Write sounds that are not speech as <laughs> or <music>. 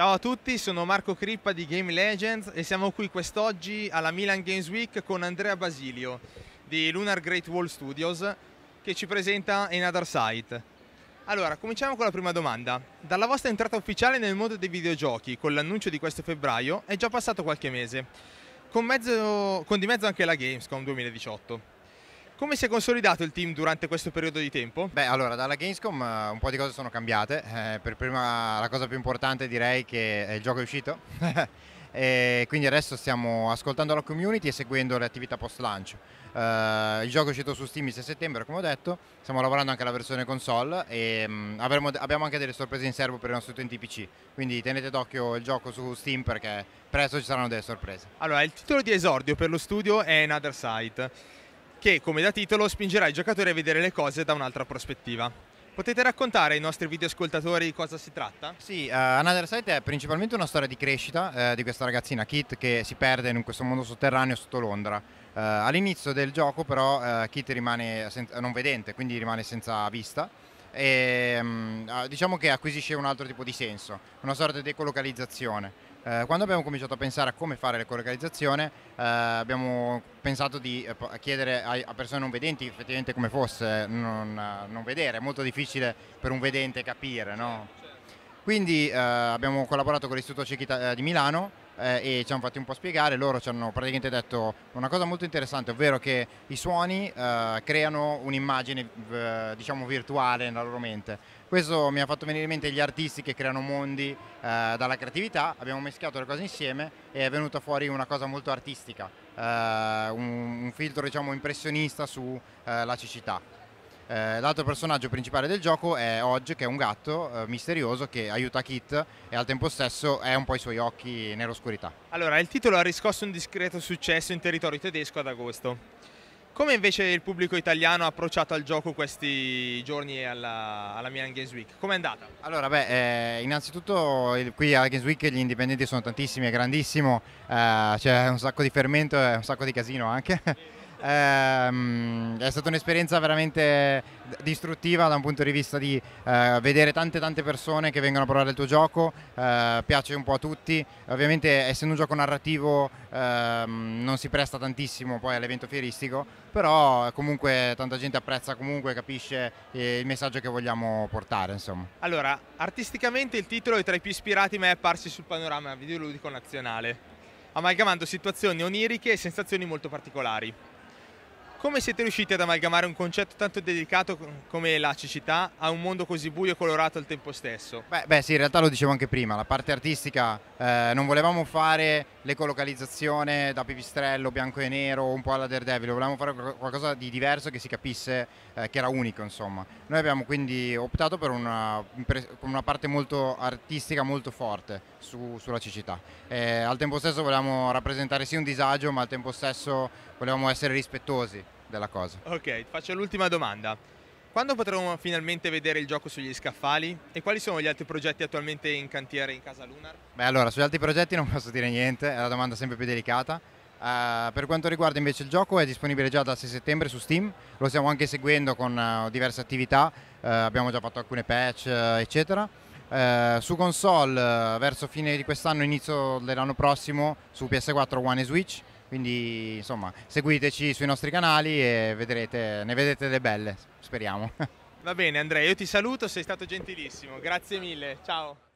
Ciao a tutti, sono Marco Crippa di Game Legends e siamo qui quest'oggi alla Milan Games Week con Andrea Basilio di Lunar Great Wall Studios che ci presenta Another Sight. Allora, cominciamo con la prima domanda. Dalla vostra entrata ufficiale nel mondo dei videogiochi con l'annuncio di questo febbraio è già passato qualche mese, con, mezzo, con di mezzo anche la Gamescom 2018. Come si è consolidato il team durante questo periodo di tempo? Beh, allora, dalla Gamescom eh, un po' di cose sono cambiate. Eh, per prima la cosa più importante direi che il gioco è uscito. <laughs> e quindi adesso stiamo ascoltando la community e seguendo le attività post lancio. Uh, il gioco è uscito su Steam il 6 settembre, come ho detto, stiamo lavorando anche alla versione console e um, avremo, abbiamo anche delle sorprese in serbo per i nostri utenti PC, quindi tenete d'occhio il gioco su Steam perché presto ci saranno delle sorprese. Allora, il titolo di esordio per lo studio è Another Sight che, come da titolo, spingerà i giocatori a vedere le cose da un'altra prospettiva. Potete raccontare ai nostri videoascoltatori di cosa si tratta? Sì, uh, Another Sight è principalmente una storia di crescita uh, di questa ragazzina Kit che si perde in questo mondo sotterraneo sotto Londra. Uh, all'inizio del gioco però Kit rimane sen- non vedente, quindi rimane senza vista e ehm, ah, diciamo che acquisisce un altro tipo di senso, una sorta di ecolocalizzazione. Eh, quando abbiamo cominciato a pensare a come fare l'ecolocalizzazione eh, abbiamo pensato di eh, chiedere a, persone non vedenti effettivamente come fosse non, non, vedere, è molto difficile per un vedente capire. No? Certo, certo. Quindi abbiamo collaborato con l'Istituto Ciechi di Milano eh, e ci hanno fatto un po' spiegare, loro ci hanno praticamente detto una cosa molto interessante, ovvero che i suoni eh, creano un'immagine eh, diciamo virtuale nella loro mente. Questo mi ha fatto venire in mente gli artisti che creano mondi eh, dalla creatività, abbiamo meschiato le cose insieme e è venuta fuori una cosa molto artistica, eh, un, un, filtro diciamo impressionista sulla eh, cecità. Eh, l'altro personaggio principale del gioco è Hodge, che è un gatto eh, misterioso che aiuta Kit e al tempo stesso è un po' i suoi occhi nell'oscurità. Allora, il titolo ha riscosso un discreto successo in territorio tedesco ad agosto. Come invece il pubblico italiano ha approcciato al gioco questi giorni alla, alla Milan Games Week? Com'è andata? Allora, beh, eh, innanzitutto il, qui alla Games Week gli indipendenti sono tantissimi, è grandissimo, eh, c'è un sacco di fermento e un sacco di casino anche. <laughs> Eh, è stata un'esperienza veramente distruttiva da un punto di vista di eh, vedere tante tante persone che vengono a provare il tuo gioco, eh, piace un po' a tutti, ovviamente essendo un gioco narrativo eh, non si presta tantissimo poi all'evento fieristico, però comunque tanta gente apprezza comunque, capisce eh, il messaggio che vogliamo portare insomma. Allora, artisticamente il titolo è tra i più ispirati mai apparsi sul panorama videoludico nazionale, amalgamando situazioni oniriche e sensazioni molto particolari. Come siete riusciti ad amalgamare un concetto tanto delicato come la cecità a un mondo così buio e colorato al tempo stesso? Beh, beh sì, in realtà lo dicevo anche prima, la parte artistica eh, non volevamo fare l'ecolocalizzazione da pipistrello, bianco e nero, un po' alla Daredevil, volevamo fare qualcosa di diverso che si capisse eh, che era unico insomma. Noi abbiamo quindi optato per una, per una parte molto artistica, molto forte su, sulla cecità. E al tempo stesso volevamo rappresentare sì un disagio ma al tempo stesso volevamo essere rispettosi della cosa. Ok, faccio l'ultima domanda. Quando potremo finalmente vedere il gioco sugli scaffali? E quali sono gli altri progetti attualmente in cantiere in Casa Lunar? Beh allora, sugli altri progetti non <laughs> posso dire niente, è la domanda sempre più delicata. Uh, per quanto riguarda invece il gioco è disponibile già dal 6 settembre su Steam, lo stiamo anche seguendo con uh, diverse attività, uh, abbiamo già fatto alcune patch eccetera. su console verso fine di quest'anno, inizio dell'anno prossimo su PS4, One e Switch quindi insomma seguiteci sui nostri canali e vedrete, ne vedrete delle belle, speriamo. <laughs> Va bene Andrea, io ti saluto, sei stato gentilissimo, grazie mille, ciao.